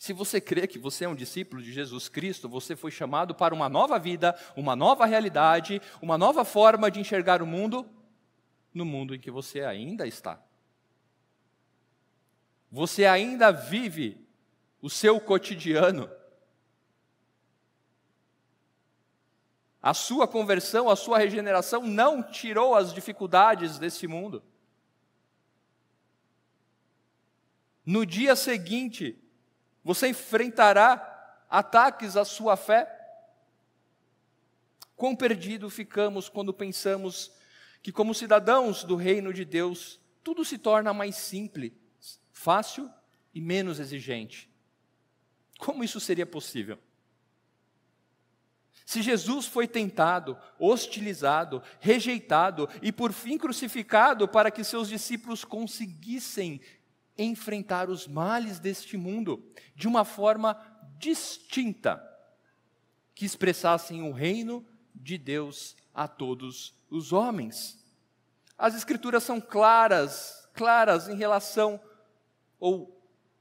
Se você crê que você é um discípulo de Jesus Cristo, você foi chamado para uma nova vida, uma nova realidade, uma nova forma de enxergar o mundo no mundo em que você ainda está. Você ainda vive o seu cotidiano. A sua conversão, a sua regeneração não tirou as dificuldades desse mundo. No dia seguinte, você enfrentará ataques à sua fé? Quão perdido ficamos quando pensamos que, como cidadãos do reino de Deus, tudo se torna mais simples, fácil e menos exigente. Como isso seria possível? Se Jesus foi tentado, hostilizado, rejeitado e por fim crucificado para que seus discípulos conseguissem enfrentar os males deste mundo de uma forma distinta, que expressassem o reino de Deus a todos os homens. As Escrituras são claras, claras em relação, ou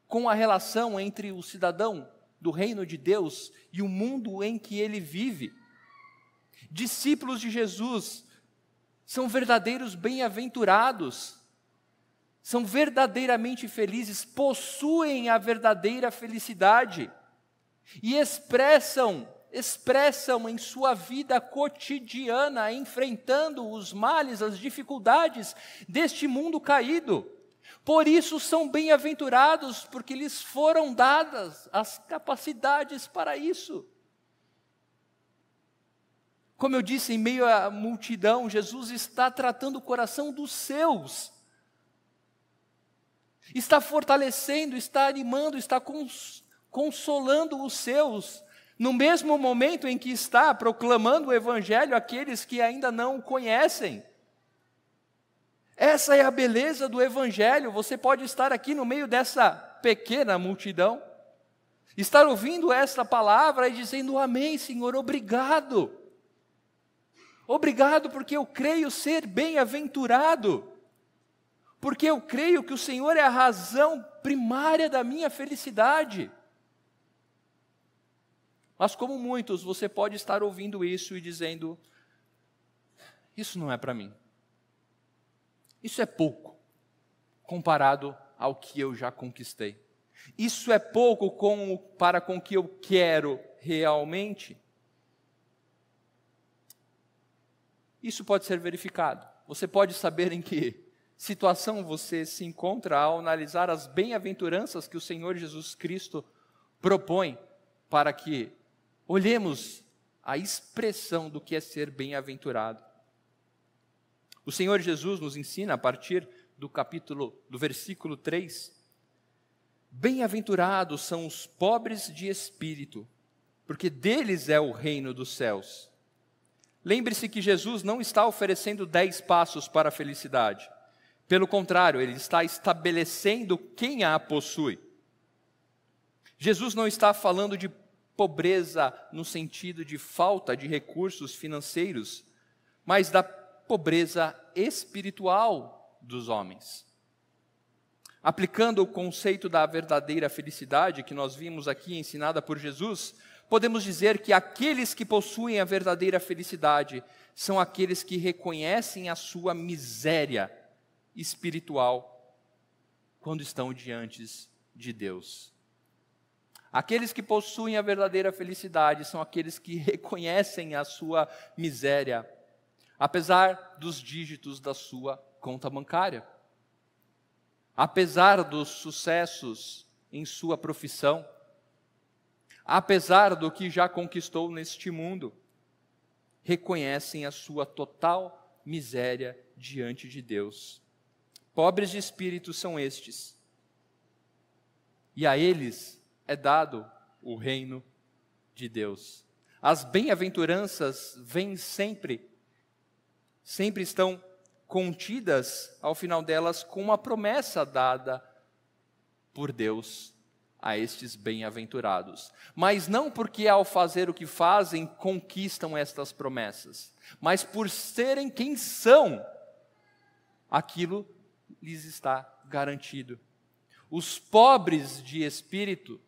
com a relação entre o cidadão do reino de Deus e o mundo em que ele vive. Discípulos de Jesus são verdadeiros bem-aventurados são verdadeiramente felizes, possuem a verdadeira felicidade e expressam, expressam em sua vida cotidiana, enfrentando os males, as dificuldades deste mundo caído. Por isso são bem-aventurados, porque lhes foram dadas as capacidades para isso. Como eu disse, em meio à multidão, Jesus está tratando o coração dos seus está fortalecendo, está animando, está cons consolando os seus, no mesmo momento em que está proclamando o Evangelho àqueles que ainda não o conhecem. Essa é a beleza do Evangelho. Você pode estar aqui no meio dessa pequena multidão, estar ouvindo esta palavra e dizendo: Amém, Senhor, obrigado. Obrigado, porque eu creio ser bem-aventurado porque eu creio que o Senhor é a razão primária da minha felicidade. Mas, como muitos, você pode estar ouvindo isso e dizendo: Isso não é para mim. Isso é pouco comparado ao que eu já conquistei. Isso é pouco com, para com o que eu quero realmente. Isso pode ser verificado. Você pode saber em que situação você se encontra ao analisar as bem-aventuranças que o Senhor Jesus Cristo propõe para que olhemos a expressão do que é ser bem-aventurado. O Senhor Jesus nos ensina a partir do capítulo do versículo 3: Bem-aventurados são os pobres de espírito, porque deles é o reino dos céus. Lembre-se que Jesus não está oferecendo dez passos para a felicidade pelo contrário, ele está estabelecendo quem a possui. Jesus não está falando de pobreza no sentido de falta de recursos financeiros, mas da pobreza espiritual dos homens. Aplicando o conceito da verdadeira felicidade que nós vimos aqui ensinada por Jesus, podemos dizer que aqueles que possuem a verdadeira felicidade são aqueles que reconhecem a sua miséria espiritual quando estão diante de Deus. Aqueles que possuem a verdadeira felicidade são aqueles que reconhecem a sua miséria, apesar dos dígitos da sua conta bancária, apesar dos sucessos em sua profissão, apesar do que já conquistou neste mundo, reconhecem a sua total miséria diante de Deus. Pobres de espírito são estes, e a eles é dado o reino de Deus. As bem-aventuranças vêm sempre, sempre estão contidas ao final delas com uma promessa dada por Deus a estes bem-aventurados. Mas não porque ao fazer o que fazem conquistam estas promessas, mas por serem quem são, aquilo lhes está garantido. Os pobres de espírito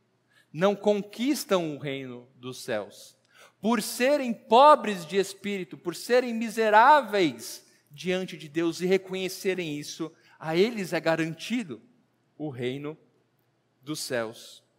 não conquistam o reino dos céus. Por serem pobres de espírito, por serem miseráveis diante de Deus e reconhecerem isso, a eles é garantido o reino dos céus.